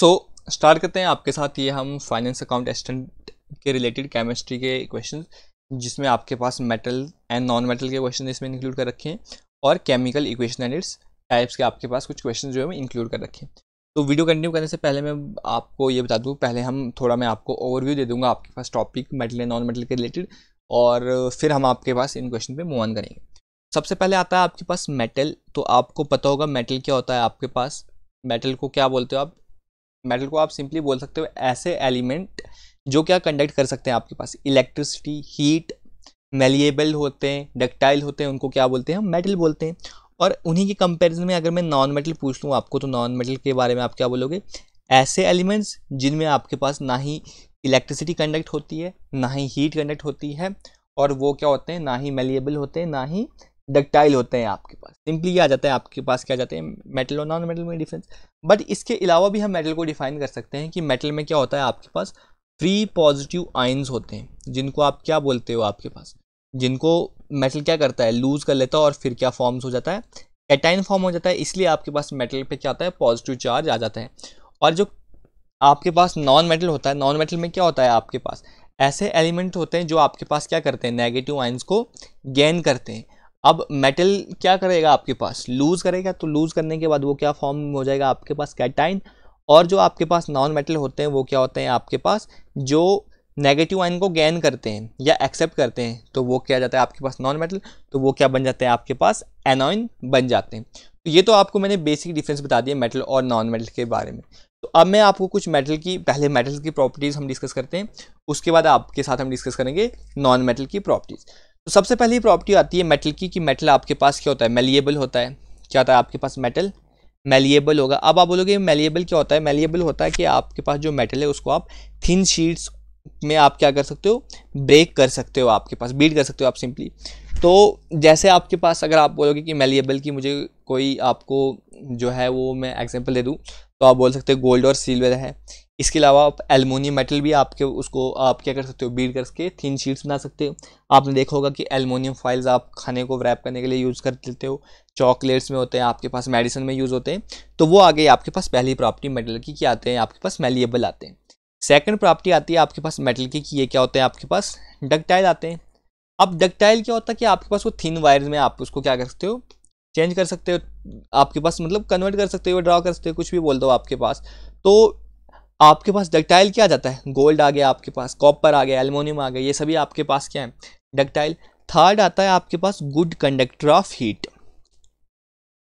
सो so, start करते हैं आपके साथ ये हम फाइनेंस अकाउंट असिस्टेंट के रिलेटेड केमिस्ट्री के क्वेश्चन जिसमें आपके पास मेटल एंड नॉन मेटल के क्वेश्चन इसमें इंक्लूड कर रखे हैं और chemical equation and its types के आपके पास कुछ क्वेश्चन जो है इंक्लूड कर रखें तो वीडियो कंटिन्यू करने से पहले मैं आपको ये बता दूँ पहले हम थोड़ा मैं आपको ओवरव्यू दे दूँगा आपके पास topic metal and non metal के रिलेटेड और फिर हम आपके पास इन क्वेश्चन पर मूव ऑन करेंगे सबसे पहले आता है आपके पास मेटल तो आपको पता होगा मेटल क्या होता है आपके पास मेटल को क्या बोलते हो आप मेटल को आप सिंपली बोल सकते हो ऐसे एलिमेंट जो क्या कंडक्ट कर सकते हैं आपके पास इलेक्ट्रिसिटी हीट मेलिएबल होते हैं डक्टाइल होते हैं उनको क्या बोलते हैं हम मेटल बोलते हैं और उन्हीं के कंपैरिजन में अगर मैं नॉन मेटल पूछ लूँ आपको तो नॉन मेटल के बारे में आप क्या बोलोगे ऐसे एलिमेंट्स जिनमें आपके पास ना ही इलेक्ट्रिसिटी कंडक्ट होती है ना ही हीट कंडक्ट होती है और वो क्या होते हैं ना ही मेलिएबल होते हैं ना ही डक्टाइल होते हैं आपके पास सिंपली ये आ जाता है आपके पास क्या जाते हैं मेटल और नॉन मेटल में डिफरेंस बट इसके अलावा भी हम मेटल को डिफाइन कर सकते हैं कि मेटल में क्या होता है आपके पास फ्री पॉजिटिव आइन्स होते हैं जिनको आप क्या बोलते हो आपके पास जिनको मेटल क्या करता है लूज़ कर लेता है और फिर क्या फॉर्म्स हो जाता है कैटाइन फॉर्म हो जाता है इसलिए आपके पास मेटल पे क्या आता है पॉजिटिव चार्ज आ जाता है और जो आपके पास नॉन मेटल होता है नॉन मेटल में क्या होता है आपके पास ऐसे एलिमेंट होते हैं जो आपके पास क्या करते हैं नेगेटिव आइंस को गेन करते हैं अब मेटल क्या करेगा आपके पास लूज़ करेगा तो लूज़ करने के बाद वो क्या फॉर्म हो जाएगा आपके पास कैटाइन और जो आपके पास नॉन मेटल होते हैं वो क्या होते हैं आपके पास जो नेगेटिव आइन को गेन करते हैं या एक्सेप्ट करते हैं तो वो क्या जाता है आपके पास नॉन मेटल तो वो क्या बन जाते हैं आपके पास एनॉइन बन जाते हैं तो ये तो आपको मैंने बेसिक डिफरेंस बता दिया मेटल और नॉन मेटल के बारे में तो अब मैं आपको कुछ मेटल की पहले मेटल की प्रॉपर्टीज़ हम डिस्कस करते हैं उसके बाद आपके साथ हम डिस्कस करेंगे नॉन मेटल की प्रॉपर्टीज़ तो सबसे पहली प्रॉपर्टी आती है मेटल की कि मेटल आपके पास क्या होता है मेलिएबल होता है क्या होता है आपके पास मेटल मेलिएबल होगा अब आप बोलोगे मेलिएबल क्या होता है मेलिएबल होता है कि आपके पास जो मेटल है उसको आप थिन शीट्स में आप क्या कर सकते हो ब्रेक कर सकते हो आपके पास बीट कर सकते हो आप सिंपली तो जैसे आपके पास अगर आप बोलोगे कि मेलिएबल की मुझे कोई आपको जो है वो मैं एग्जांपल दे दूँ तो आप बोल सकते हो गोल्ड और सिल्वर है इसके अलावा आप एलमोनियम मेटल भी आपके उसको आप क्या कर सकते हो बीट करके थिन शीट्स बना सकते हो आपने देखा होगा कि एलमोनियम फाइल्स आप खाने को रैप करने के लिए यूज़ कर लेते हो चॉकलेट्स में होते हैं आपके पास मेडिसिन में यूज़ होते हैं तो वो आ गई आपके पास पहली प्रॉपर्टी मेटल की क्या आते हैं आपके पास मेलिएबल आते हैं सेकेंड प्रॉपर्टी आती है आपके पास मेटल की कि ये क्या होते हैं आपके पास डकटाइल आते हैं अब डकटाइल क्या होता है कि आपके पास वो थिन वायर में आप उसको क्या कर सकते हो चेंज कर सकते हो आपके पास मतलब कन्वर्ट कर सकते हो ड्रा कर सकते हो कुछ भी बोल दो आपके पास तो आपके पास डक्टाइल क्या आ जाता है गोल्ड आ गया आपके पास कॉपर आ गया एलमोनियम आ गया ये सभी आपके पास क्या है डक्टाइल थर्ड आता है आपके पास good conductor of heat so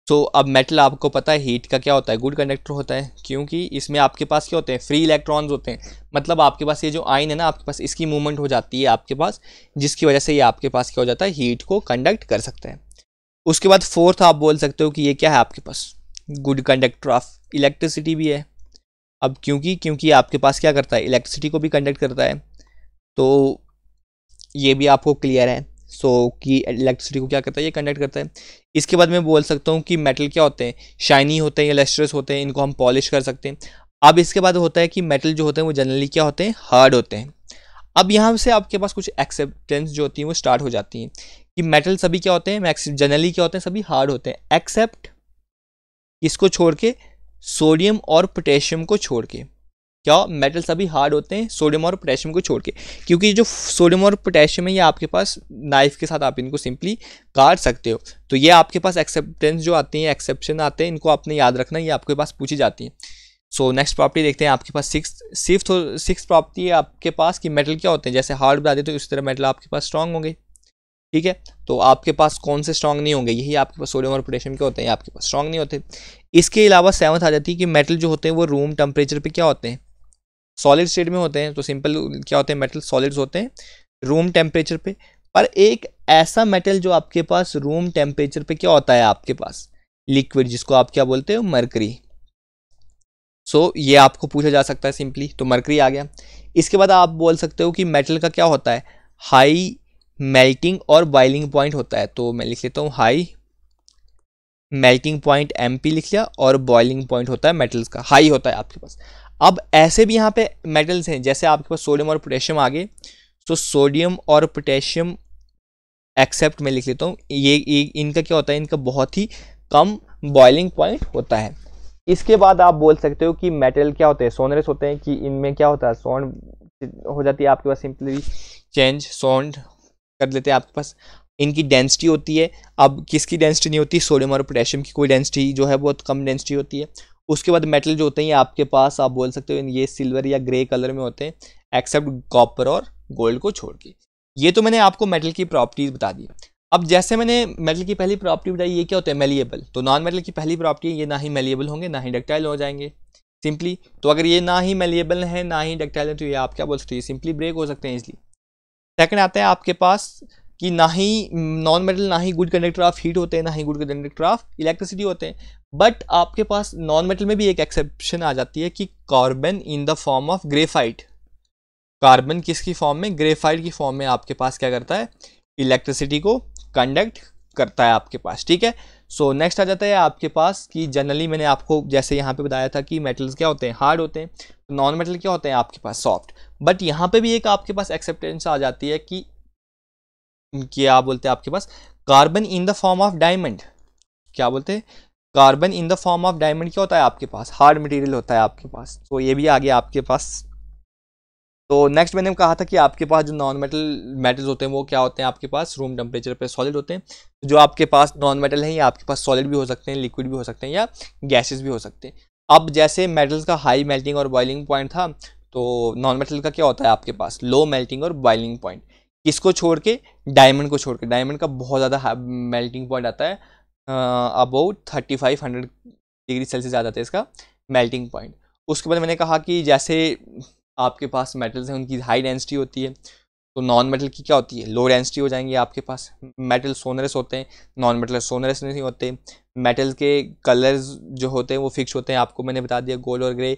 तो अब मेटल आपको पता है हीट का क्या होता है गुड कंडक्टर होता है क्योंकि इसमें आपके पास क्या होते हैं फ्री इलेक्ट्रॉन्स होते हैं मतलब आपके पास ये जो आयन है ना आपके पास इसकी मूवमेंट हो जाती है आपके पास जिसकी वजह से ये आपके पास क्या हो जाता है हीट को कंडक्ट कर सकते हैं उसके बाद फोर्थ आप बोल सकते हो कि ये क्या है आपके पास गुड कंडक्टर ऑफ इलेक्ट्रिसिटी भी है अब क्योंकि क्योंकि आपके पास क्या करता है इलेक्ट्रिसिटी को भी कंडक्ट करता है तो ये भी आपको क्लियर है सो so, कि इलेक्ट्रिसिटी को क्या करता है ये कंडक्ट करता है इसके बाद मैं बोल सकता हूँ कि मेटल क्या होते हैं शाइनी होते हैं या लेस्ट्रस होते हैं इनको हम पॉलिश कर सकते हैं अब इसके बाद होता है कि मेटल जो होते हैं वो जनरली क्या होते हैं हार्ड होते हैं अब यहाँ से आपके पास कुछ एक्सेप्टेंस जो होती हैं वो स्टार्ट हो जाती हैं कि मेटल सभी क्या होते हैं जनरली क्या होते हैं सभी हार्ड होते हैं एक्सेप्ट इसको छोड़ के सोडियम और पोटेशियम को छोड़ के क्या मेटल सभी हार्ड होते हैं सोडियम और पोटेशियम को छोड़ के क्योंकि जो सोडियम और पोटेशियम है ये आपके पास नाइफ के साथ आप इनको सिंपली काट सकते हो तो ये आपके पास एक्सेप्टेंस जो आती हैं एक्सेप्शन आते हैं इनको आपने याद रखना ये आपके पास पूछी जाती है सो नेक्स्ट प्रॉपर्टी देखते हैं आपके पास सिक्स सिक्स सिक्स प्रॉपर्टी है आपके पास कि मेटल क्या होते हैं जैसे हार्ड बता देते तो इस तरह मेटल आपके पास स्ट्रांग होंगे ठीक है तो आपके पास कौन से स्ट्रॉन्ग नहीं होंगे यही आपके पास सोडियम और पोटेशियम के होते हैं आपके पास स्ट्रॉन्ग नहीं होते इसके अलावा सेवन्थ आ जाती है कि मेटल जो होते हैं वो रूम टेम्परेचर पर क्या होते हैं सॉलिड स्टेट में होते हैं तो सिंपल क्या होते हैं मेटल सॉलिड्स होते हैं रूम टेम्परेचर पे पर एक ऐसा मेटल जो आपके पास रूम टेम्परेचर पे क्या होता है आपके पास लिक्विड जिसको आप क्या बोलते हो मरकरी सो so, ये आपको पूछा जा सकता है सिंपली तो मरकरी आ गया इसके बाद आप बोल सकते हो कि मेटल का क्या होता है हाई मेल्टिंग और बॉइलिंग पॉइंट होता है तो मैं लिख लेता हूँ high melting point M P लिख लिया और बॉइलिंग पॉइंट होता है मेटल्स का हाई होता है आपके पास अब ऐसे भी यहाँ पे मेटल्स हैं जैसे आपके पास सोडियम और पोटेशियम आ गए तो सोडियम और पोटेशियम एक्सेप्ट मैं लिख लेता हूँ ये, ये इनका क्या होता है इनका बहुत ही कम बॉइलिंग पॉइंट होता है इसके बाद आप बोल सकते हो कि मेटल क्या होते हैं सोनरस होते हैं कि इनमें क्या होता है सोन हो जाती है आपके पास सिंपली चेंज सोन कर लेते हैं आपके पास इनकी डेंसिटी होती है अब किसकी डेंसिटी नहीं होती सोडियम और पोटेशियम की कोई डेंसिटी जो है बहुत कम डेंसिटी होती है उसके बाद मेटल जो होते हैं आपके पास आप बोल सकते हो ये सिल्वर या ग्रे कलर में होते हैं एक्सेप्ट कॉपर और गोल्ड को छोड़ के ये तो मैंने आपको मेटल की प्रॉपर्टीज बता दी अब जैसे मैंने मेटल की पहली प्रॉपर्टी बताई ये क्या होते हैं मेलिएबल तो नॉन मेटल की पहली प्रॉपर्टी ये ना ही मेलिएबल होंगे ना ही डक्टाइल हो जाएंगे सिंपली तो अगर ये ना ही मेलिएबल है ना ही डक्टाइल है तो ये आप क्या बोल सकते हो सिंपली ब्रेक हो सकते हैं इजली सेकंड आता हैं आपके पास कि ना ही नॉन मेटल ना ही गुड कंडक्टर ऑफ हीट होते हैं ना ही गुड कंडक्टर ऑफ इलेक्ट्रिसिटी होते हैं बट आपके पास नॉन मेटल में भी एक एक्सेप्शन आ जाती है कि carbon in the form of graphite carbon किसकी फॉर्म में ग्रेफाइट की फॉर्म में आपके पास क्या करता है इलेक्ट्रिसिटी को कंडक्ट करता है आपके पास ठीक है सो so, नेक्स्ट आ जाता है आपके पास कि जनरली मैंने आपको जैसे यहाँ पे बताया था कि मेटल्स क्या होते हैं हार्ड होते हैं नॉन तो मेटल क्या होते हैं आपके पास सॉफ्ट बट यहाँ पे भी एक आपके पास एक्सेप्टेंस आ जाती है कि क्या बोलते हैं आपके पास carbon in the form of diamond क्या बोलते हैं carbon in the form of diamond क्या होता है आपके पास हार्ड मटेरियल होता है आपके पास तो so, ये भी आ गया आपके पास तो नेक्स्ट मैंने कहा था कि आपके पास जो नॉन मेटल मेटल्स होते हैं वो क्या होते हैं आपके पास रूम टेम्परेचर पे सॉलिड होते हैं जो आपके पास नॉन मेटल हैं ये आपके पास सॉलिड भी हो सकते हैं लिक्विड भी हो सकते हैं या गैसेस भी हो सकते हैं अब जैसे मेटल्स का हाई मेल्टिंग और बॉइलिंग पॉइंट था तो नॉन मेटल का क्या होता है आपके पास लो मेल्टिंग और बॉइलिंग पॉइंट किसको छोड़ के डायमंड को छोड़ के डायमंड का बहुत ज़्यादा मेल्टिंग पॉइंट आता है about thirty five hundred degree Celsius ज़्यादा आता है इसका मेल्टिंग पॉइंट उसके बाद मैंने कहा कि जैसे आपके पास मेटल्स हैं उनकी हाई डेंसिटी होती है तो नॉन मेटल की क्या होती है लो डेंसिटी हो जाएंगे आपके पास मेटल सोनरस होते हैं नॉन मेटल सोनरस नहीं होते मेटल के कलर्स जो होते हैं वो फिक्स होते हैं आपको मैंने बता दिया गोल्ड और ग्रे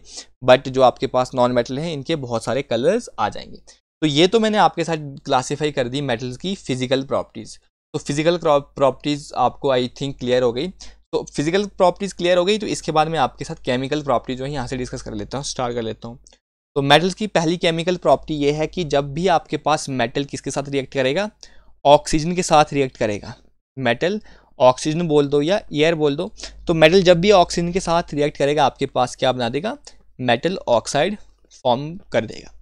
बट जो आपके पास नॉन मेटल हैं इनके बहुत सारे कलर्स आ जाएंगे तो ये तो मैंने आपके साथ क्लासीफाई कर दी मेटल्स की फिजिकल प्रॉपर्टीज़ तो फिजिकल प्रॉपर्टीज़ आपको आई थिंक क्लियर हो गई तो फिजिकल प्रॉपर्टीज़ क्लियर हो गई तो इसके बाद मैं आपके साथ केमिकल प्रॉपर्टी जो है यहाँ से डिस्कस कर लेता हूँ स्टार्ट कर लेता हूँ तो मेटल्स की पहली केमिकल प्रॉपर्टी ये है कि जब भी आपके पास मेटल किसके साथ रिएक्ट करेगा ऑक्सीजन के साथ रिएक्ट करेगा मेटल ऑक्सीजन बोल दो या एयर बोल दो तो मेटल जब भी ऑक्सीजन के साथ रिएक्ट करेगा आपके पास क्या बना देगा मेटल ऑक्साइड फॉर्म कर देगा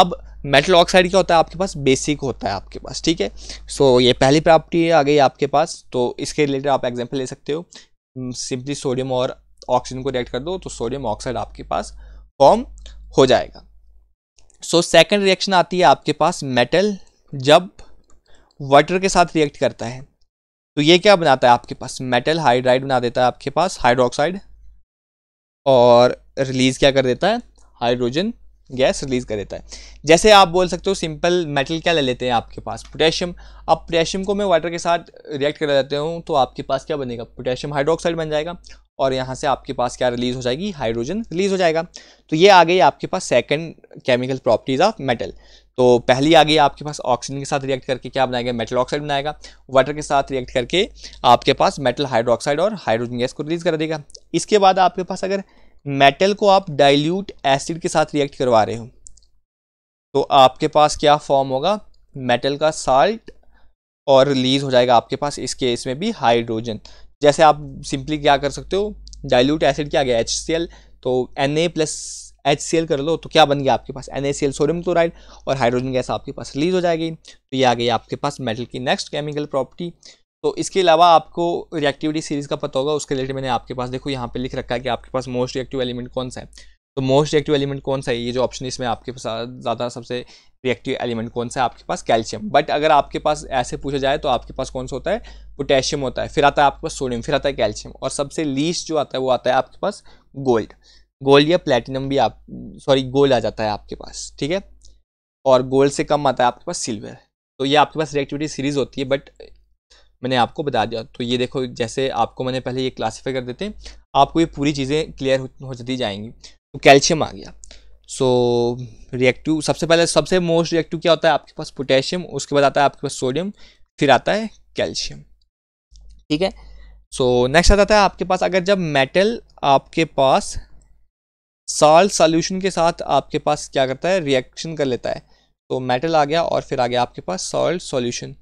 अब मेटल ऑक्साइड क्या होता है आपके पास बेसिक होता है आपके पास ठीक है सो so, ये पहली प्रॉपर्टी है आ गई आपके पास तो इसके रिलेटेड आप एग्जाम्पल ले सकते हो सिंपली सोडियम और ऑक्सीजन को रिएक्ट कर दो तो सोडियम ऑक्साइड आपके पास फॉर्म हो जाएगा सो सेकंड रिएक्शन आती है आपके पास मेटल जब वाटर के साथ रिएक्ट करता है तो ये क्या बनाता है आपके पास मेटल हाइड्राइड बना देता है आपके पास हाइड्रोक्साइड और रिलीज़ क्या कर देता है हाइड्रोजन गैस रिलीज़ कर देता है जैसे आप बोल सकते हो सिंपल मेटल क्या ले लेते हैं आपके पास पोटेशियम अब पोटेशियम को मैं वाटर के साथ रिएक्ट करा देते हूँ तो आपके पास क्या बनेगा पोटेशियम हाइड्रोक्साइड बन जाएगा और यहाँ से आपके पास क्या रिलीज़ हो जाएगी हाइड्रोजन रिलीज़ हो जाएगा तो ये आ गई आपके पास second chemical properties of metal तो पहली आ गई आपके पास ऑक्सीजन के साथ रिएक्ट करके क्या बनाएगा मेटल ऑक्साइड बनाएगा वाटर के साथ रिएक्ट करके आपके पास मेटल हाइड्रोक्साइड और हाइड्रोजन गैस को रिलीज़ कर देगा इसके बाद आपके पास अगर मेटल को आप डाइल्यूट एसिड के साथ रिएक्ट करवा रहे हो तो आपके पास क्या फॉर्म होगा मेटल का साल्ट और रिलीज़ हो जाएगा आपके पास इसके इसमें भी हाइड्रोजन जैसे आप सिंपली क्या कर सकते हो डाइल्यूट एसिड क्या गया एच सी एल तो N A plus H C L कर लो तो क्या बन गया आपके पास N A C L sodium chloride और हाइड्रोजन गैस आपके पास रिलीज हो जाएगी तो ये आ गई आपके पास मेटल की नेक्स्ट केमिकल प्रॉपर्टी तो इसके अलावा आपको रिएक्टिविटी सीरीज़ का पता होगा उसके रिलेटेड मैंने आपके पास देखो यहाँ पे लिख रखा है कि आपके पास मोस्ट रिएक्टिव एलिमेंट कौन सा है तो मोस्ट रिएक्टिव एलिमेंट कौन सा है ये जो ऑप्शन इसमें आपके पास ज़्यादा सबसे रिएक्टिव एलिमेंट कौन सा है आपके पास कैल्शियम बट अगर आपके पास ऐसे पूछा जाए तो आपके पास कौन सा होता है पोटेशियम होता है फिर आता है आपके पास सोडियम फिर आता है कैल्शियम और सबसे लीस्ट जो आता है वो आता है आपके पास गोल्ड गोल्ड या प्लेटिनम भी आप सॉरी गोल्ड आ जाता है आपके पास ठीक है और गोल्ड से कम आता है आपके पास सिल्वर तो ये आपके पास रिएक्टिविटी सीरीज होती है बट मैंने आपको बता दिया तो ये देखो जैसे आपको मैंने पहले ये क्लासीफाई कर देते हैं आपको ये पूरी चीज़ें क्लियर हो जाती जाएंगी तो कैल्शियम आ गया सो रिएक्टिव सबसे पहले सबसे मोस्ट रिएक्टिव क्या होता है आपके पास पोटेशियम उसके बाद आता है आपके पास सोडियम फिर आता है कैल्शियम ठीक है सो नेक्स्ट आता है आपके पास अगर जब मेटल आपके पास साल्ट सॉल्यूशन के साथ आपके पास क्या करता है रिएक्शन कर लेता है तो मेटल आ गया और फिर आ गया आपके पास सॉल्ट सॉल्यूशन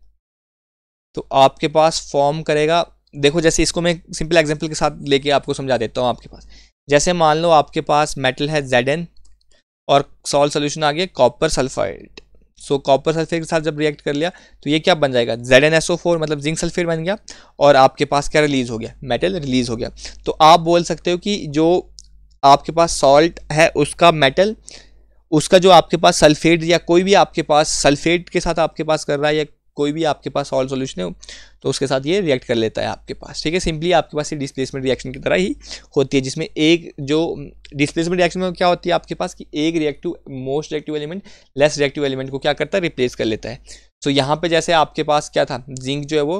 तो आपके पास फॉर्म करेगा देखो जैसे इसको मैं सिंपल एग्जांपल के साथ लेके आपको समझा देता हूँ आपके पास जैसे मान लो आपके पास मेटल है जेड और सॉल्ट सोल्यूशन आ गया copper sulphide so copper sulphate के साथ जब रिएक्ट कर लिया तो ये क्या बन जाएगा Z N S O four मतलब जिंक सल्फेट बन गया और आपके पास क्या रिलीज़ हो गया मेटल रिलीज़ हो गया तो आप बोल सकते हो कि जो आपके पास सॉल्ट है उसका मेटल उसका जो आपके पास सल्फेट या कोई भी आपके पास सल्फेट के साथ आपके पास कर रहा है या कोई भी आपके पास सॉल्ट सोल्यूशन है तो उसके साथ ये रिएक्ट कर लेता है आपके पास ठीक है सिंपली आपके पास ये डिस्प्लेसमेंट रिएक्शन की तरह ही होती है जिसमें एक जो डिस्प्लेसमेंट रिएक्शन में क्या होती है आपके पास कि एक reactive most reactive element less reactive element को क्या करता है रिप्लेस कर लेता है सो so, यहाँ पर जैसे आपके पास क्या था जिंक जो है वो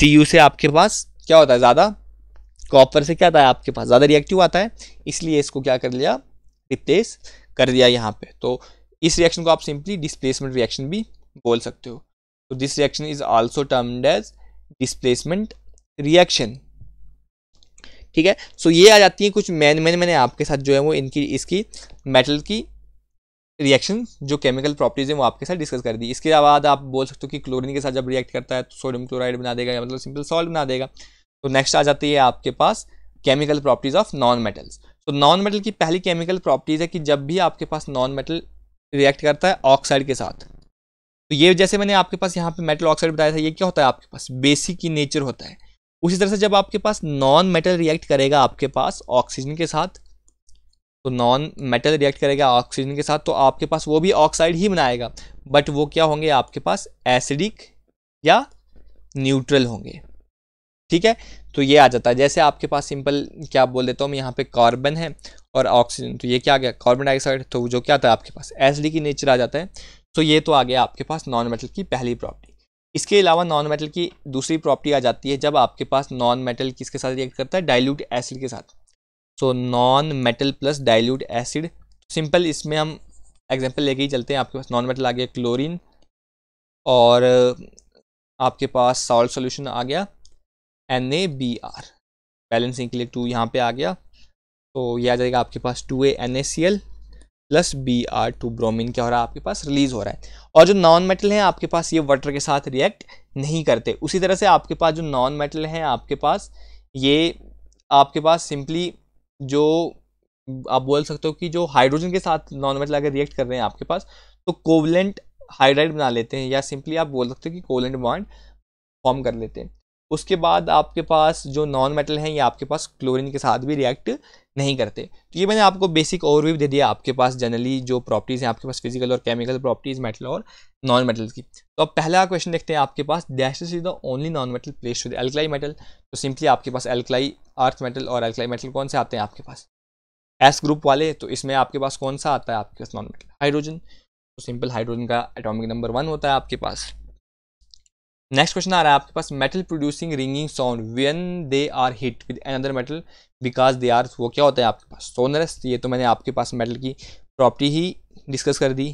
सी से आपके पास क्या होता है ज़्यादा कॉपर से क्या आता है आपके पास ज़्यादा रिएक्टिव आता है इसलिए इसको क्या कर लिया रिप्लेस कर दिया यहाँ पर तो इस रिएक्शन को आप सिंपली डिस्प्लेसमेंट रिएक्शन भी बोल सकते हो So this reaction is also termed as displacement reaction. ठीक है सो so, ये आ जाती है कुछ मैन मैन मैंने आपके साथ जो है वो इनकी इसकी मेटल की रिएक्शन जो केमिकल प्रॉपर्टीज़ हैं वो आपके साथ डिस्कस कर दी इसके बाद आप बोल सकते हो कि क्लोरीन के साथ जब रिएक्ट करता है तो सोडियम क्लोराइड बना देगा या मतलब सिंपल सॉल्ट बना देगा तो नेक्स्ट आ जाती है आपके पास chemical properties of non metals तो नॉन मेटल की पहली केमिकल प्रॉपर्टीज़ है कि जब भी आपके पास नॉन मेटल रिएक्ट करता है ऑक्साइड के साथ तो ये जैसे मैंने आपके पास यहाँ पे मेटल ऑक्साइड बताया था ये क्या होता है आपके पास बेसिक ही नेचर होता है उसी तरह से जब आपके पास नॉन मेटल रिएक्ट करेगा आपके पास ऑक्सीजन के साथ तो नॉन मेटल रिएक्ट करेगा ऑक्सीजन के साथ तो आपके पास वो भी ऑक्साइड ही बनाएगा बट वो क्या होंगे आपके पास एसिडिक या न्यूट्रल होंगे ठीक है तो ये आ जाता है जैसे आपके पास सिंपल क्या बोल देता हूँ यहाँ पे कार्बन है और ऑक्सीजन तो ये क्या आ गया कार्बन डाइऑक्साइड तो जो क्या आता है आपके पास एसिडिक की नेचर आ जाता है सो तो ये तो आ गया आपके पास नॉन मेटल की पहली प्रॉपर्टी इसके अलावा नॉन मेटल की दूसरी प्रॉपर्टी आ जाती है जब आपके पास नॉन मेटल किसके साथ रिएक्ट करता है डाइल्यूट एसिड के साथ so non metal plus dilute acid simple इसमें हम एग्जाम्पल लेके ही चलते हैं आपके पास नॉन मेटल आ गया क्लोरीन और आपके पास सॉल्ट सोल्यूशन आ गया N A B R balancing के लिए टू यहाँ पे आ गया तो यह आ जाएगा आपके पास two A N A C L plus B R two bromine क्या हो रहा है आपके पास रिलीज हो रहा है और जो नॉन मेटल हैं आपके पास ये वाटर के साथ रिएक्ट नहीं करते उसी तरह से आपके पास जो नॉन मेटल हैं आपके पास ये आपके पास सिंपली जो आप बोल सकते हो कि जो हाइड्रोजन के साथ नॉन मेटल अगर रिएक्ट कर रहे हैं आपके पास तो कोवलेंट हाइड्राइड बना लेते हैं या सिंपली आप बोल सकते हो कि कोवलेंट बॉन्ड फॉर्म कर लेते हैं उसके बाद आपके पास जो नॉन मेटल हैं ये आपके पास क्लोरीन के साथ भी रिएक्ट नहीं करते तो ये मैंने आपको बेसिक ओवरव्यू दे दिया आपके पास जनरली जो प्रॉपर्टीज़ हैं आपके पास फिजिकल और केमिकल प्रॉपर्टीज़ मेटल और नॉन मेटल की तो अब पहला क्वेश्चन देखते हैं आपके पास dash is the only non metal place to the alkali metal तो सिंपली आपके पास एल्कलाई अर्थ मेटल और एल्कलाई मेटल कौन से आते हैं आपके पास एस ग्रुप वाले तो इसमें आपके पास कौन सा आता है आपके पास नॉन मेटल हाइड्रोजन तो सिंपल हाइड्रोजन का एटॉमिक नंबर वन होता है आपके पास नेक्स्ट क्वेश्चन आ रहा है आपके पास metal producing ringing sound when they are hit with another metal because they are वो क्या होता है आपके पास सोनरस ये तो मैंने आपके पास मेटल की प्रॉपर्टी ही डिस्कस कर दी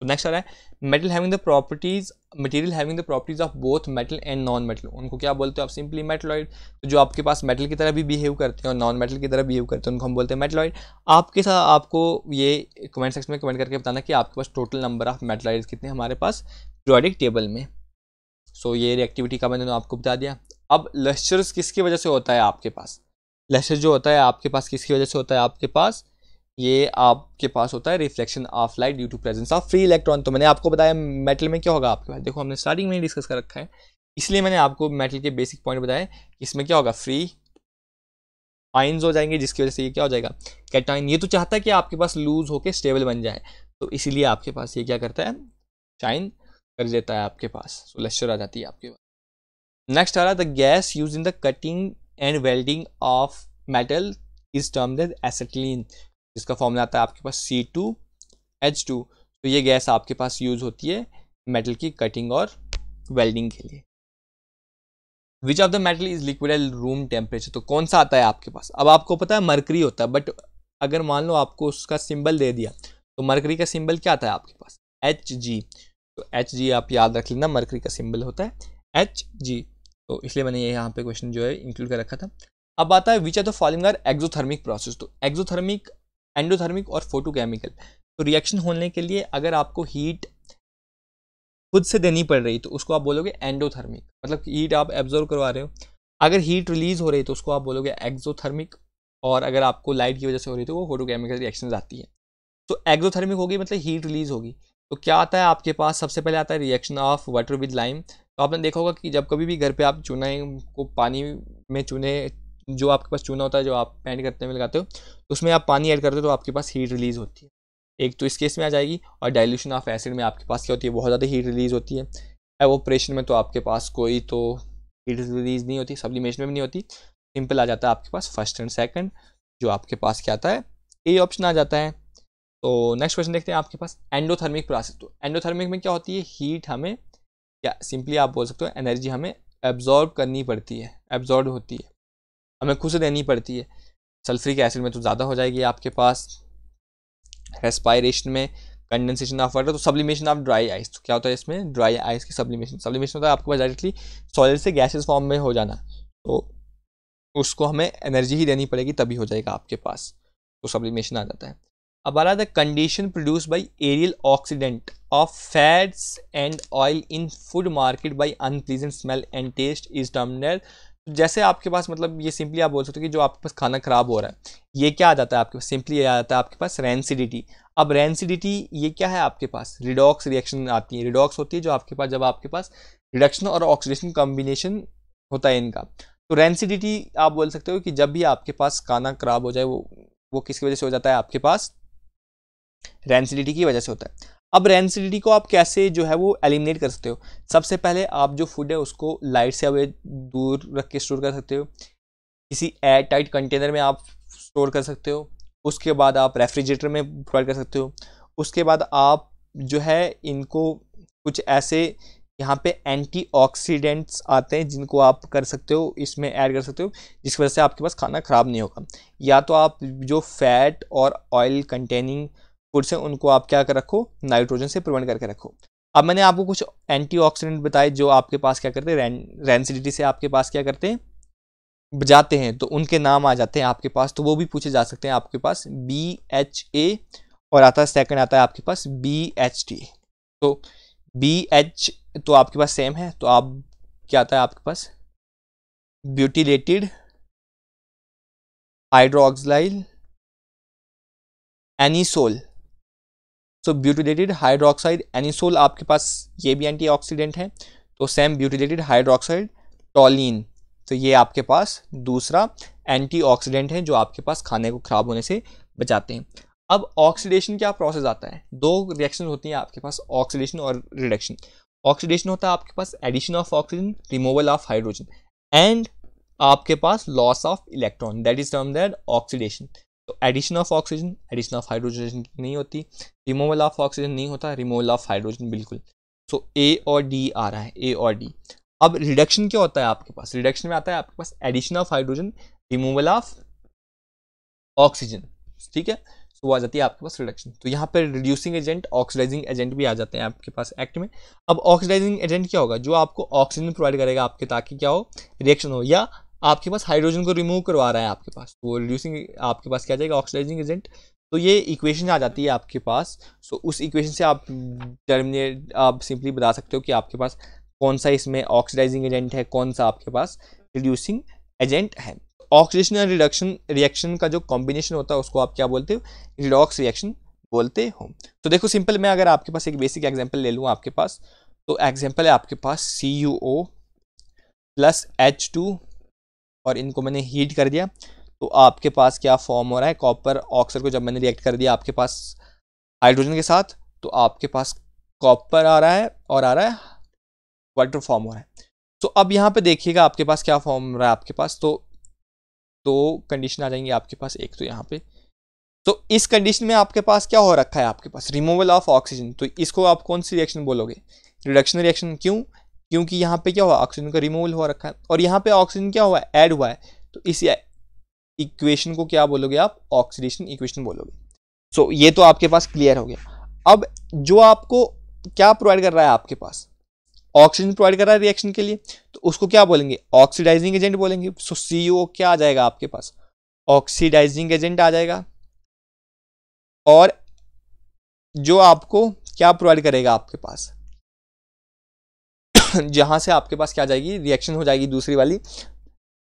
तो नेक्स्ट आ रहा है metal having the properties material having the properties of both metal and non metal उनको क्या बोलते हो आप सिंपली मेटलॉइड तो जो आपके पास मेटल की तरह भी बिहेव करते हैं और नॉन मेटल की तरह बिहेव करते हैं उनको हम बोलते हैं मेटलॉइड आपके साथ आपको ये कमेंट सेक्शन में कमेंट करके बताना कि आपके पास टोटल नंबर ऑफ मेटलॉइड कितने हमारे पास प्रोडिक टेबल में सो ये रिएक्टिविटी का मैंने तो आपको बता दिया अब लेस्चर्स किसकी वजह से होता है आपके पास लेस्चर जो होता है आपके पास किसकी वजह से होता है आपके पास ये आपके पास होता है reflection of light due to presence of free electron तो मैंने आपको बताया मेटल में क्या होगा आपके पास देखो हमने स्टार्टिंग में ही डिस्कस कर रखा है इसलिए मैंने आपको मेटल के बेसिक पॉइंट बताए कि इसमें क्या होगा फ्री आइन्स हो जाएंगे जिसकी वजह से ये क्या हो जाएगा कैटाइन ये तो चाहता है कि आपके पास लूज होकर स्टेबल बन जाए तो इसीलिए आपके पास ये क्या करता है शाइन कर देता है आपके पास सो लेक्चर आ जाती है आपके पास नेक्स्ट आ रहा है the gas use in the cutting and welding of metal is term acetylene जिसका फॉर्मला आता है आपके पास सी टू एच टू तो ये गैस आपके पास यूज होती है मेटल की कटिंग और वेल्डिंग के लिए which of the metal is liquid L room temperature तो कौन सा आता है आपके पास अब आपको पता है मरकरी होता है बट अगर मान लो आपको उसका सिंबल दे दिया तो मरकरी का सिंबल क्या आता है आपके पास एच जी तो एच जी आप याद रख लेना मरकरी का सिंबल होता है एच जी तो इसलिए मैंने ये यहाँ पे क्वेश्चन जो है इंक्लूड कर रखा था अब आता है which are the following are exothermic process तो एक्जोथर्मिक एंडोथर्मिक और फोटोकेमिकल तो रिएक्शन होने के लिए अगर आपको हीट खुद से देनी पड़ रही तो उसको आप बोलोगे एंडोथर्मिक मतलब हीट आप एब्जॉर्व करवा रहे हो अगर हीट रिलीज हो रही है तो उसको आप बोलोगे एक्जोथर्मिक और अगर आपको लाइट की वजह से हो रही है तो वो फोटोकेमिकल रिएक्शन आती है तो एक्जोथर्मिक होगी मतलब हीट रिलीज होगी तो क्या आता है आपके पास सबसे पहले आता है reaction of water with lime तो आपने देखा होगा कि जब कभी भी घर पे आप चूना को पानी में चूने जो आपके पास चूना होता है जो आप पैंट करते में लगाते हो तो उसमें आप पानी ऐड करते हो तो आपके पास हीट रिलीज़ होती है एक तो इस केस में आ जाएगी और डायल्यूशन ऑफ एसिड में आपके पास क्या होती है बहुत ज़्यादा हीट रिलीज़ होती है एवोप्रेशन में तो आपके पास कोई तो हीट रिलीज़ नहीं होती सब्लिमेशन में भी नहीं होती सिंपल आ जाता है आपके पास फर्स्ट एंड सेकेंड जो आपके पास क्या आता है ए ऑप्शन आ जाता है तो नेक्स्ट क्वेश्चन देखते हैं आपके पास एंडोथर्मिक प्रोसेस तो एंडोथर्मिक में क्या होती है हीट हमें या सिंपली आप बोल सकते हो एनर्जी हमें एब्जॉर्ब करनी पड़ती है एब्जॉर्ब होती है हमें खुद से देनी पड़ती है सल्फ्रिक एसिड में तो ज़्यादा हो जाएगी आपके पास रेस्पायरेशन में कंडेंसेशन ऑफ वाटर तो सब्लिमेशन ऑफ ड्राई आइस तो क्या होता है इसमें ड्राई आइस की सब्लिमेशन सब्लिमेशन होता है आपके पास डायरेक्टली सॉलिड से गैसेस फॉर्म में हो जाना तो उसको हमें एनर्जी ही देनी पड़ेगी तभी हो जाएगा आपके पास तो सब्लिमेशन आ जाता है हमारा the condition produce by aerial oxidant of fats and oil in food market by unpleasant smell and taste is terminal जैसे आपके पास मतलब ये सिंपली आप बोल सकते हो कि जो आपके पास खाना ख़राब हो रहा है ये क्या आ जाता है आपके पास सिंपली आ जाता है आपके पास रेंसिडिटी अब रेंसिडिटी ये क्या है आपके पास रिडॉक्स रिएक्शन आती है रिडॉक्स होती है जो आपके पास जब आपके पास रिडक्शन और ऑक्सीडेशन कॉम्बिनेशन होता है इनका तो रेंसिडिटी आप बोल सकते हो कि जब भी आपके पास खाना ख़राब हो जाए वो वो किसकी वजह से हो जाता है आपके पास रेंसिडिटी की वजह से होता है अब रेंसिडिटी को आप कैसे जो है वो एलिमिनेट कर सकते हो सबसे पहले आप जो फूड है उसको लाइट से अवे दूर रख के स्टोर कर सकते हो किसी एयर टाइट कंटेनर में आप स्टोर कर सकते हो उसके बाद आप रेफ्रिजरेटर में प्रोवाइड कर सकते हो उसके बाद आप जो है इनको कुछ ऐसे यहाँ पे एंटीऑक्सीडेंट्स आते हैं जिनको आप कर सकते हो इसमें ऐड कर सकते हो जिसकी वजह से आपके पास खाना ख़राब नहीं होगा या तो आप जो फैट और ऑयल कंटेनिंग गुड्स हैं उनको आप क्या कर रखो नाइट्रोजन से प्रिवेंट करके रखो अब मैंने आपको कुछ एंटीऑक्सीडेंट बताए जो आपके पास क्या करते हैं रैन से आपके पास क्या करते हैं बजाते हैं तो उनके नाम आ जाते हैं आपके पास तो वो भी पूछे जा सकते हैं आपके पास बी एच ए और आता है सेकंड आता है आपके पास बी एच टी तो बी एच तो आपके पास सेम है तो आप क्या आता है आपके पास ब्यूटीलेटेड हाइड्रोक्सलाइल एनीसोल सो ब्यूटिलेटेड हाइड्रोक्साइड एनिसोल आपके पास ये भी एंटीऑक्सीडेंट है तो सेम ब्यूटिलेटेड हाइड्रोक्साइड टॉलिन तो ये आपके पास दूसरा एंटीऑक्सीडेंट है जो आपके पास खाने को ख़राब होने से बचाते हैं अब ऑक्सीडेशन क्या प्रोसेस आता है दो रिएक्शन होती हैं आपके पास ऑक्सीडेशन और रिडक्शन ऑक्सीडेशन होता है आपके पास addition of oxygen removal of hydrogen and आपके पास loss of electron that is term that oxidation तो addition of oxygen addition of hydrogen नहीं होती रिमूवल ऑफ ऑक्सीजन नहीं होता रिमूवल ऑफ हाइड्रोजन बिल्कुल सो ए और डी आ रहा है ए और डी अब रिडक्शन क्या होता है आपके पास रिडक्शन में आता है आपके पास addition of hydrogen removal of oxygen ठीक है सो आ जाती है आपके पास रिडक्शन तो यहाँ पर रिड्यूसिंग एजेंट ऑक्सीडाइजिंग एजेंट भी आ जाते हैं आपके पास एक्ट में अब ऑक्सीडाइजिंग एजेंट क्या होगा जो आपको ऑक्सीजन प्रोवाइड करेगा आपके ताकि क्या हो रिएक्शन हो या आपके पास हाइड्रोजन को रिमूव करवा रहा है आपके पास वो तो रिड्यूसिंग आपके पास क्या जाएगा ऑक्सीडाइजिंग एजेंट तो ये इक्वेशन आ जाती है आपके पास सो so, उस इक्वेशन से आप डर्मिनेट आप सिंपली बता सकते हो कि आपके पास कौन सा इसमें ऑक्सीडाइजिंग एजेंट है कौन सा आपके पास रिड्यूसिंग एजेंट है ऑक्सीडेशन और रिडक्शन रिएक्शन का जो कॉम्बिनेशन होता है उसको आप क्या बोलते हो रिडॉक्स रिएक्शन बोलते हो तो देखो सिंपल मैं अगर आपके पास एक बेसिक एग्जाम्पल ले लूँ आपके पास तो एग्जाम्पल है आपके पास C U O plus H two और इनको मैंने हीट कर दिया तो आपके पास क्या फॉर्म हो रहा है कॉपर ऑक्सर को जब मैंने रिएक्ट कर दिया आपके पास हाइड्रोजन के साथ तो आपके पास कॉपर आ रहा है और आ रहा है वाटर फॉर्म हो रहा है तो अब यहाँ पे देखिएगा आपके पास क्या फॉर्म हो रहा है आपके पास तो दो कंडीशन आ जाएंगी आपके पास एक तो यहाँ पे तो इस कंडीशन में आपके पास क्या हो रखा है आपके पास रिमूवल ऑफ ऑक्सीजन तो इसको आप कौन सी रिएक्शन बोलोगे रिडक्शन रिएक्शन क्यों क्योंकि यहाँ पे क्या हुआ ऑक्सीजन का रिमूवल हो रखा है और यहाँ पे ऑक्सीजन क्या हुआ ऐड हुआ है तो इस इक्वेशन को क्या बोलोगे आप ऑक्सीडेशन इक्वेशन बोलोगे सो so, ये तो आपके पास क्लियर हो गया अब जो आपको क्या प्रोवाइड कर रहा है आपके पास ऑक्सीजन प्रोवाइड कर रहा है रिएक्शन के लिए तो उसको क्या बोलेंगे ऑक्सीडाइजिंग एजेंट बोलेंगे सो so, सी क्या आ जाएगा आपके पास ऑक्सीडाइजिंग एजेंट आ जाएगा और जो आपको क्या प्रोवाइड करेगा आपके पास जहाँ से आपके पास क्या जाएगी रिएक्शन हो जाएगी दूसरी वाली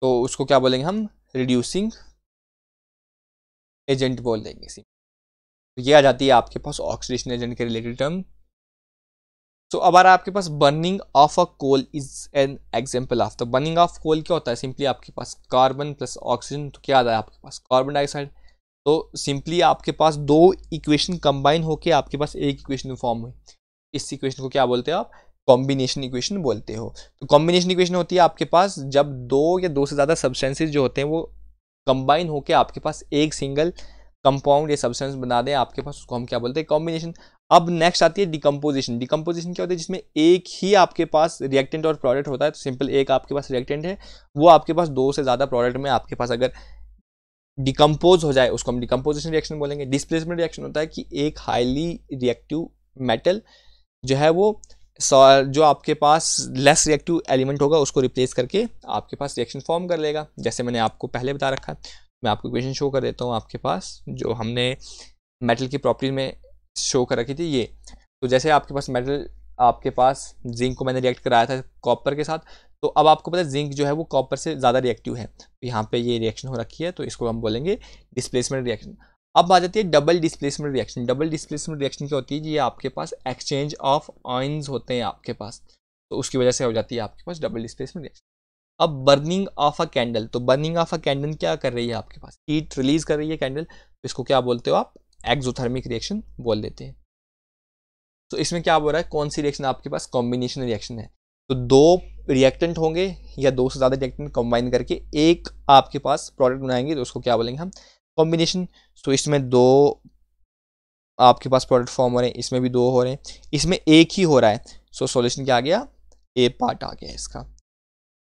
तो उसको क्या बोलेंगे हम रिड्यूसिंग एजेंट बोल देंगे तो ये आ जाती है आपके पास ऑक्सीडेशन एजेंट के रिलेटेड टर्म सो अब आ आपके पास burning of a coal is an example of तो बर्निंग ऑफ कोल क्या होता है सिंपली आपके पास कार्बन प्लस ऑक्सीजन तो क्या आ है आपके पास कार्बन डाइऑक्साइड तो सिंपली आपके पास दो इक्वेशन कंबाइन होके आपके पास एक इक्वेशन फॉर्म हुई इस इक्वेशन को क्या बोलते हैं आप कॉम्बिनेशन इक्वेशन बोलते हो तो कॉम्बिनेशन इक्वेशन होती है आपके पास जब दो या दो से ज़्यादा सब्सटेंसेज जो होते हैं वो कंबाइन होकर आपके पास एक सिंगल कंपाउंड या सब्सटेंस बना दें आपके पास उसको हम क्या बोलते हैं कॉम्बिनेशन अब नेक्स्ट आती है डिकम्पोजिशन डिकम्पोजिशन क्या होता है जिसमें एक ही आपके पास रिएक्टेंट और प्रोडक्ट होता है तो सिंपल एक आपके पास रिएक्टेंट है वो आपके पास दो से ज़्यादा प्रोडक्ट में आपके पास अगर डिकम्पोज हो जाए उसको हम डिकम्पोजिशन रिएक्शन बोलेंगे डिस्प्लेसमेंट रिएक्शन होता है कि एक हाईली रिएक्टिव मेटल जो है वो जो आपके पास लेस रिएक्टिव एलिमेंट होगा उसको रिप्लेस करके आपके पास रिएक्शन फॉर्म कर लेगा जैसे मैंने आपको पहले बता रखा है मैं आपको इक्वेशन शो कर देता हूँ आपके पास जो हमने मेटल की प्रॉपर्टी में शो कर रखी थी ये तो जैसे आपके पास मेटल आपके पास जिंक को मैंने रिएक्ट कराया था कॉपर के साथ तो अब आपको पता है जिंक जो है वो कॉपर से ज़्यादा रिएक्टिव है तो यहाँ पे ये रिएक्शन हो रखी है तो इसको हम बोलेंगे डिस्प्लेसमेंट रिएक्शन अब आ जाती है double displacement reaction double displacement reaction क्या होती है ये आपके पास एक्सचेंज ऑफ आइंस होते हैं आपके पास तो उसकी वजह से हो जाती है आपके पास डबल डिस्प्लेसमेंट रिएक्शन अब बर्निंग ऑफ अ कैंडल तो बर्निंग ऑफ अ कैंडल क्या कर रही है आपके पास हीट रिलीज कर रही है कैंडल इसको क्या बोलते हो आप एक्जोथर्मिक रिएक्शन बोल देते हैं तो इसमें क्या बोल रहा है कौन सी रिएक्शन आपके पास कॉम्बिनेशन रिएक्शन है तो दो रिएक्टेंट होंगे या दो से ज़्यादा रिएक्टेंट कंबाइन करके एक आपके पास प्रोडक्ट बनाएंगे तो उसको क्या बोलेंगे हम कॉम्बिनेशन तो इसमें दो आपके पास प्रोडक्ट फॉर्म हो रहे हैं इसमें भी दो हो रहे हैं इसमें एक ही हो रहा है सो so, सॉल्यूशन क्या आ गया ए पार्ट आ गया इसका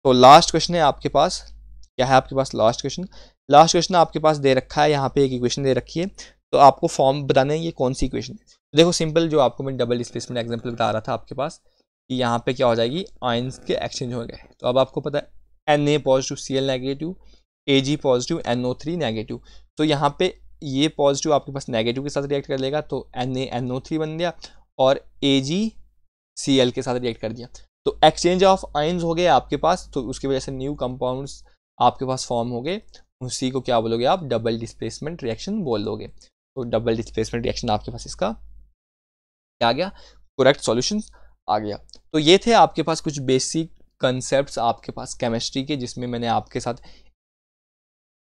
तो लास्ट क्वेश्चन है आपके पास क्या है आपके पास लास्ट क्वेश्चन लास्ट क्वेश्चन आपके पास दे रखा है यहाँ पे एक इक्वेशन दे रखी है तो आपको फॉर्म बताने ये कौन सी इक्वेशन है तो देखो सिंपल जो आपको मैं डबल डिस्प्लेसमेंट एग्जाम्पल बता रहा था आपके पास कि यहाँ पे क्या हो जाएगी आइंस के एक्सचेंज हो गए तो अब आपको पता है N A positive C L negative A G positive N O three negative तो यहाँ पे ये पॉजिटिव आपके पास नेगेटिव के साथ रिएक्ट कर लेगा तो N A N O three बन गया और ए जी सी एल के साथ रिएक्ट कर दिया तो एक्सचेंज ऑफ आइन्स हो गए आपके पास तो उसकी वजह से न्यू कंपाउंड्स आपके पास फॉर्म हो गए उसी को क्या बोलोगे आप डबल डिस्प्लेसमेंट रिएक्शन बोल दोगे तो डबल डिस्प्लेसमेंट रिएक्शन आपके पास इसका क्या आ गया करेक्ट सॉल्यूशन आ गया तो ये थे आपके पास कुछ बेसिक कंसेप्ट्स आपके पास केमिस्ट्री के जिसमें मैंने आपके साथ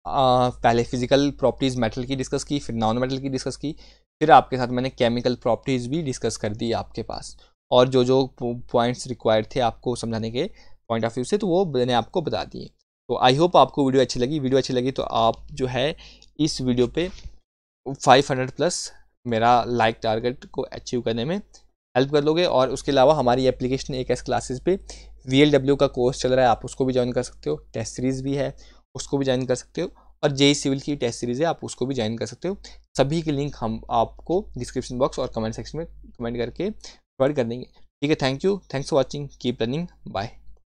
पहले फिजिकल प्रॉपर्टीज़ मेटल की डिस्कस की फिर नॉन मेटल की डिस्कस की फिर आपके साथ मैंने केमिकल प्रॉपर्टीज़ भी डिस्कस कर दी आपके पास और जो जो पॉइंट्स रिक्वायर्ड थे आपको समझाने के पॉइंट ऑफ व्यू से तो वो मैंने आपको बता दिए तो आई होप आपको वीडियो अच्छी लगी वीडियो अच्छी लगी तो आप जो है इस वीडियो पे 500 प्लस मेरा लाइक टारगेट को अचीव करने में हेल्प कर लोगे और उसके अलावा हमारी एप्लीकेशन एक एस क्लासेस पे वी का कोर्स चल रहा है आप उसको भी ज्वाइन कर सकते हो टेस्ट सीरीज़ भी है उसको भी ज्वाइन कर सकते हो और जेई सिविल e की टेस्ट सीरीज़ है आप उसको भी ज्वाइन कर सकते हो सभी की लिंक हम आपको डिस्क्रिप्शन बॉक्स और कमेंट सेक्शन में कमेंट करके प्रोवाइड कर देंगे ठीक है thank you thanks for watching keep running bye